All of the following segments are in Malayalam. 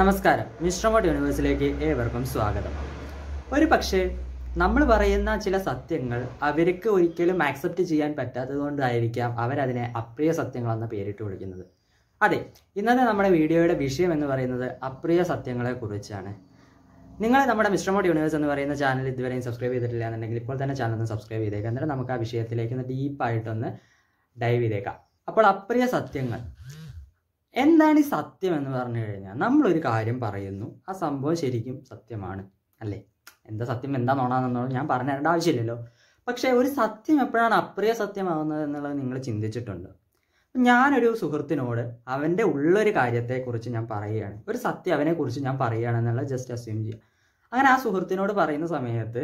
നമസ്കാരം മിശ്രമോട്ട് യൂണിവേഴ്സിലേക്ക് ഏവർക്കും സ്വാഗതം ഒരു പക്ഷേ നമ്മൾ പറയുന്ന ചില സത്യങ്ങൾ അവർക്ക് ഒരിക്കലും ആക്സെപ്റ്റ് ചെയ്യാൻ പറ്റാത്തത് കൊണ്ടായിരിക്കാം അവരതിനെ അപ്രിയ സത്യങ്ങളെന്ന് പേരിട്ട് വിളിക്കുന്നത് അതെ ഇന്നത്തെ നമ്മുടെ വീഡിയോയുടെ വിഷയം എന്ന് പറയുന്നത് അപ്രിയ സത്യങ്ങളെക്കുറിച്ചാണ് നിങ്ങൾ നമ്മുടെ മിശ്രമോട്ട് യൂണിവേഴ്സ് എന്ന് പറയുന്ന ചാനൽ ഇതുവരെയും സബ്സ്ക്രൈബ് ചെയ്തിട്ടില്ല എന്നുണ്ടെങ്കിൽ ഇപ്പോൾ തന്നെ ചാനൽ ഒന്ന് സബ്സ്ക്രൈബ് ചെയ്തേക്കാം എന്നിട്ട് നമുക്ക് ആ വിഷയത്തിലേക്ക് ഒന്ന് ഡീപ്പായിട്ടൊന്ന് ഡൈവ് ചെയ്തേക്കാം അപ്പോൾ അപ്രിയ സത്യങ്ങൾ എന്താണ് ഈ സത്യം എന്ന് പറഞ്ഞു കഴിഞ്ഞാൽ നമ്മളൊരു കാര്യം പറയുന്നു ആ സംഭവം ശരിക്കും സത്യമാണ് അല്ലേ എന്താ സത്യം എന്താ നോണാന്നുള്ളത് ഞാൻ പറഞ്ഞു തരേണ്ട ആവശ്യമില്ലല്ലോ പക്ഷേ ഒരു സത്യം എപ്പോഴാണ് അപ്രിയ സത്യമാകുന്നത് എന്നുള്ളത് നിങ്ങൾ ചിന്തിച്ചിട്ടുണ്ട് ഞാനൊരു സുഹൃത്തിനോട് അവൻ്റെ ഉള്ളൊരു കാര്യത്തെക്കുറിച്ച് ഞാൻ പറയുകയാണ് ഒരു സത്യം അവനെക്കുറിച്ച് ഞാൻ പറയുകയാണെന്നുള്ള ജസ്റ്റ് അസ്യൂം ചെയ്യുക അങ്ങനെ ആ സുഹൃത്തിനോട് പറയുന്ന സമയത്ത്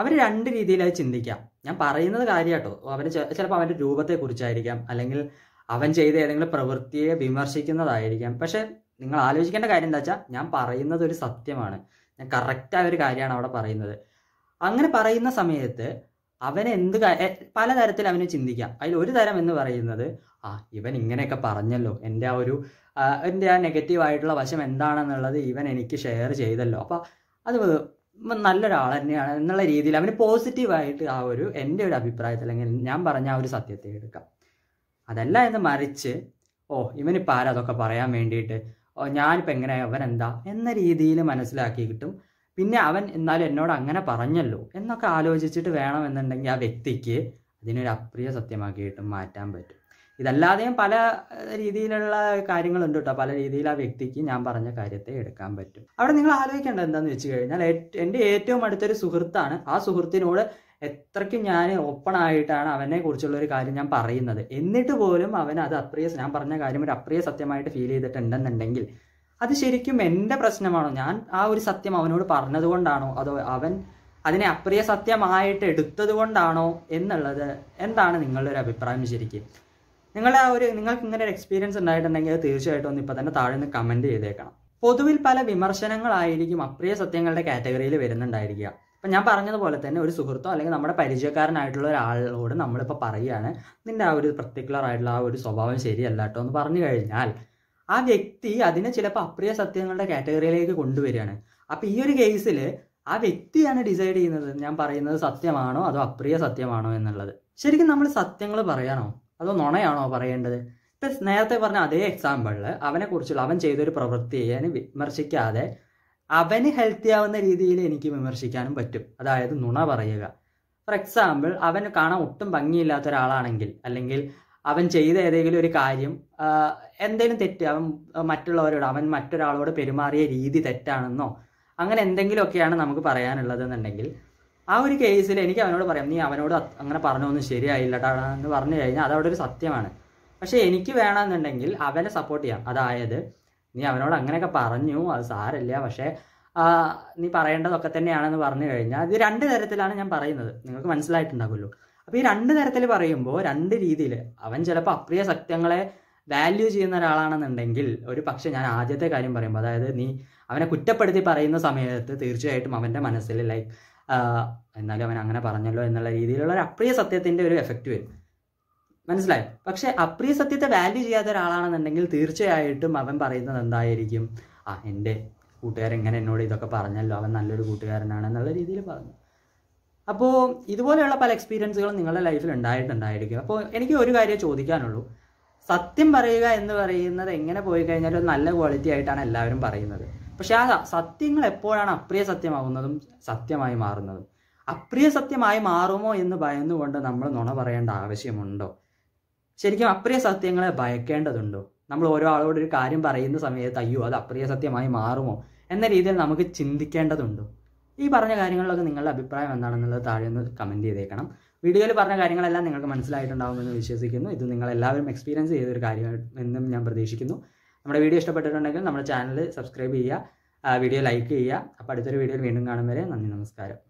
അവർ രണ്ട് രീതിയിലത് ചിന്തിക്കാം ഞാൻ പറയുന്നത് കാര്യം അവന് ചിലപ്പോൾ അവൻ്റെ രൂപത്തെക്കുറിച്ചായിരിക്കാം അല്ലെങ്കിൽ അവൻ ചെയ്ത ഏതെങ്കിലും പ്രവൃത്തിയെ വിമർശിക്കുന്നതായിരിക്കാം പക്ഷെ നിങ്ങൾ ആലോചിക്കേണ്ട കാര്യം എന്താ വെച്ചാൽ ഞാൻ പറയുന്നത് ഒരു സത്യമാണ് ഞാൻ കറക്റ്റായ ഒരു കാര്യമാണ് അവിടെ പറയുന്നത് അങ്ങനെ പറയുന്ന സമയത്ത് അവൻ എന്ത് പലതരത്തിൽ അവന് ചിന്തിക്കാം അതിൽ ഒരു തരം എന്ന് പറയുന്നത് ആ ഇവൻ ഇങ്ങനെയൊക്കെ പറഞ്ഞല്ലോ എൻ്റെ ആ ഒരു എൻ്റെ ആ ആയിട്ടുള്ള വശം എന്താണെന്നുള്ളത് ഇവൻ എനിക്ക് ഷെയർ ചെയ്തല്ലോ അപ്പോൾ അത് നല്ലൊരാൾ തന്നെയാണ് എന്നുള്ള രീതിയിൽ അവന് പോസിറ്റീവായിട്ട് ആ ഒരു എൻ്റെ ഒരു അഭിപ്രായത്തിൽ അല്ലെങ്കിൽ ഞാൻ പറഞ്ഞ ആ ഒരു സത്യത്തെ എടുക്കാം അതല്ല എന്ന് മറിച്ച് ഓ ഇവനിപ്പോൾ ആരാ അതൊക്കെ പറയാൻ വേണ്ടിയിട്ട് ഓ ഞാനിപ്പോൾ എങ്ങനെ അവൻ എന്താ എന്ന രീതിയിൽ മനസ്സിലാക്കി കിട്ടും പിന്നെ അവൻ എന്നാലും എന്നോട് അങ്ങനെ പറഞ്ഞല്ലോ എന്നൊക്കെ ആലോചിച്ചിട്ട് വേണമെന്നുണ്ടെങ്കിൽ ആ വ്യക്തിക്ക് അതിനൊരു അപ്രിയ സത്യമാക്കിയിട്ട് മാറ്റാൻ പറ്റും ഇതല്ലാതെയും പല രീതിയിലുള്ള കാര്യങ്ങളുണ്ട് കേട്ടോ പല രീതിയിൽ ആ വ്യക്തിക്ക് ഞാൻ പറഞ്ഞ കാര്യത്തെ എടുക്കാൻ പറ്റും അവിടെ നിങ്ങൾ ആലോചിക്കേണ്ട എന്താന്ന് വെച്ച് കഴിഞ്ഞാൽ എൻ്റെ ഏറ്റവും അടുത്തൊരു സുഹൃത്താണ് ആ സുഹൃത്തിനോട് എത്രയ്ക്ക് ഞാൻ ഓപ്പൺ ആയിട്ടാണ് അവനെ കുറിച്ചുള്ള ഒരു കാര്യം ഞാൻ പറയുന്നത് എന്നിട്ട് പോലും അവൻ അത് അപ്രിയ ഞാൻ പറഞ്ഞ കാര്യം ഒരു അപ്രിയ സത്യമായിട്ട് ഫീൽ ചെയ്തിട്ടുണ്ടെന്നുണ്ടെങ്കിൽ അത് ശരിക്കും എൻ്റെ പ്രശ്നമാണോ ഞാൻ ആ ഒരു സത്യം അവനോട് പറഞ്ഞതുകൊണ്ടാണോ അതോ അവൻ അതിനെ അപ്രിയ സത്യമായിട്ട് എടുത്തത് കൊണ്ടാണോ എന്നുള്ളത് എന്താണ് നിങ്ങളുടെ ഒരു അഭിപ്രായം ശരിക്കും നിങ്ങളുടെ ആ ഒരു നിങ്ങൾക്ക് ഇങ്ങനെ ഒരു എക്സ്പീരിയൻസ് ഉണ്ടായിട്ടുണ്ടെങ്കിൽ തീർച്ചയായിട്ടും ഒന്ന് ഇപ്പം തന്നെ താഴെ നിന്ന് കമൻറ്റ് ചെയ്തേക്കണം പൊതുവിൽ പല വിമർശനങ്ങളായിരിക്കും അപ്രിയ സത്യങ്ങളുടെ കാറ്റഗറിയിൽ വരുന്നുണ്ടായിരിക്കുക അപ്പം ഞാൻ പറഞ്ഞതുപോലെ തന്നെ ഒരു സുഹൃത്തോ അല്ലെങ്കിൽ നമ്മുടെ പരിചയക്കാരനായിട്ടുള്ള ഒരാളോട് നമ്മളിപ്പോൾ പറയുകയാണ് നിൻ്റെ ആ ഒരു പർട്ടിക്കുലർ ആയിട്ടുള്ള ആ ഒരു സ്വഭാവം ശരിയല്ല കേട്ടോ എന്ന് പറഞ്ഞു കഴിഞ്ഞാൽ ആ വ്യക്തി അതിനെ ചിലപ്പോൾ അപ്രിയ സത്യങ്ങളുടെ കാറ്റഗറിയിലേക്ക് കൊണ്ടുവരികയാണ് അപ്പോൾ ഈ ഒരു കേസിൽ ആ വ്യക്തിയാണ് ഡിസൈഡ് ചെയ്യുന്നത് ഞാൻ പറയുന്നത് സത്യമാണോ അതോ അപ്രിയ സത്യമാണോ എന്നുള്ളത് ശരിക്കും നമ്മൾ സത്യങ്ങൾ പറയണോ അതോ നുണയാണോ പറയേണ്ടത് ഇപ്പൊ നേരത്തെ പറഞ്ഞ അതേ എക്സാമ്പിളിൽ അവനെക്കുറിച്ചുള്ള അവൻ ചെയ്തൊരു പ്രവൃത്തിയെ വിമർശിക്കാതെ അവന് ഹെൽത്തി ആവുന്ന രീതിയിൽ എനിക്ക് വിമർശിക്കാനും പറ്റും അതായത് നുണ പറയുക ഫോർ എക്സാമ്പിൾ അവന് കാണാൻ ഒട്ടും ഭംഗിയില്ലാത്ത ഒരാളാണെങ്കിൽ അല്ലെങ്കിൽ അവൻ ചെയ്ത ഏതെങ്കിലും ഒരു കാര്യം എന്തെങ്കിലും തെറ്റ് അവൻ മറ്റുള്ളവരോട് അവൻ മറ്റൊരാളോട് പെരുമാറിയ രീതി തെറ്റാണെന്നോ അങ്ങനെ എന്തെങ്കിലുമൊക്കെയാണ് നമുക്ക് പറയാനുള്ളതെന്നുണ്ടെങ്കിൽ ആ ഒരു കേസിൽ എനിക്ക് അവനോട് പറയാം നീ അവനോട് അങ്ങനെ പറഞ്ഞൊന്നും ശരിയായില്ല എന്ന് പറഞ്ഞു കഴിഞ്ഞാൽ അതവിടെ ഒരു സത്യമാണ് പക്ഷേ എനിക്ക് വേണമെന്നുണ്ടെങ്കിൽ അവനെ സപ്പോർട്ട് ചെയ്യാം അതായത് നീ അവനോട് അങ്ങനെയൊക്കെ പറഞ്ഞു അത് സാരല്ല പക്ഷേ നീ പറയേണ്ടതൊക്കെ തന്നെയാണെന്ന് പറഞ്ഞു കഴിഞ്ഞാൽ ഇത് രണ്ട് തരത്തിലാണ് ഞാൻ പറയുന്നത് നിങ്ങൾക്ക് മനസ്സിലായിട്ടുണ്ടാകുമല്ലോ അപ്പോൾ ഈ രണ്ട് തരത്തിൽ പറയുമ്പോൾ രണ്ട് രീതിയിൽ അവൻ ചിലപ്പോൾ അപ്രിയ സത്യങ്ങളെ വാല്യൂ ചെയ്യുന്ന ഒരാളാണെന്നുണ്ടെങ്കിൽ ഒരു പക്ഷേ ഞാൻ ആദ്യത്തെ കാര്യം പറയുമ്പോൾ അതായത് നീ അവനെ കുറ്റപ്പെടുത്തി പറയുന്ന സമയത്ത് തീർച്ചയായിട്ടും അവൻ്റെ മനസ്സിൽ ലൈക്ക് എന്നാലും അവൻ അങ്ങനെ പറഞ്ഞല്ലോ എന്നുള്ള രീതിയിലുള്ള ഒരു അപ്രിയ സത്യത്തിൻ്റെ ഒരു എഫക്റ്റ് വരും മനസ്സിലായോ പക്ഷേ അപ്രിയ സത്യത്തെ വാല്യൂ ചെയ്യാത്ത ഒരാളാണെന്നുണ്ടെങ്കിൽ തീർച്ചയായിട്ടും അവൻ പറയുന്നത് എന്തായിരിക്കും ആ എൻ്റെ കൂട്ടുകാരൻ ഇങ്ങനെ എന്നോട് ഇതൊക്കെ പറഞ്ഞല്ലോ അവൻ നല്ലൊരു കൂട്ടുകാരനാണ് എന്നുള്ള രീതിയിൽ പറഞ്ഞു അപ്പോൾ ഇതുപോലെയുള്ള പല എക്സ്പീരിയൻസുകളും നിങ്ങളുടെ ലൈഫിൽ ഉണ്ടായിട്ടുണ്ടായിരിക്കും അപ്പോൾ എനിക്ക് ഒരു കാര്യം ചോദിക്കാനുള്ളൂ സത്യം പറയുക എന്ന് പറയുന്നത് എങ്ങനെ പോയി കഴിഞ്ഞാലും നല്ല ക്വാളിറ്റി ആയിട്ടാണ് എല്ലാവരും പറയുന്നത് പക്ഷെ ആ സത്യങ്ങൾ എപ്പോഴാണ് അപ്രിയ സത്യമാകുന്നതും സത്യമായി മാറുന്നതും അപ്രിയ സത്യമായി മാറുമോ എന്ന് ഭയന്നുകൊണ്ട് നമ്മൾ നുണ പറയേണ്ട ആവശ്യമുണ്ടോ ശരിക്കും അപ്രിയ സത്യങ്ങളെ ഭയക്കേണ്ടതുണ്ടോ നമ്മൾ ഓരോ ആളോട് ഒരു കാര്യം പറയുന്ന സമയത്ത് അയ്യോ അത് അപ്രിയ സത്യമായി മാറുമോ എന്ന രീതിയിൽ നമുക്ക് ചിന്തിക്കേണ്ടതുണ്ടോ ഈ പറഞ്ഞ കാര്യങ്ങളിലൊക്കെ നിങ്ങളുടെ അഭിപ്രായം എന്താണെന്നുള്ളത് താഴെ ഒന്ന് കമൻറ്റ് ചെയ്തേക്കണം വീഡിയോയിൽ പറഞ്ഞ കാര്യങ്ങളെല്ലാം നിങ്ങൾക്ക് മനസ്സിലായിട്ടുണ്ടാകുമെന്ന് വിശ്വസിക്കുന്നു ഇത് നിങ്ങളെല്ലാവരും എക്സ്പീരിയൻസ് ചെയ്തൊരു കാര്യം എന്നും ഞാൻ പ്രതീക്ഷിക്കുന്നു നമ്മുടെ വീഡിയോ ഇഷ്ടപ്പെട്ടിട്ടുണ്ടെങ്കിൽ നമ്മുടെ ചാനൽ സബ്സ്ക്രൈബ് ചെയ്യുക വീഡിയോ ലൈക്ക് ചെയ്യുക അപ്പോൾ അടുത്തൊരു വീഡിയോയിൽ വീണ്ടും കാണും വരെ നന്ദി നമസ്കാരം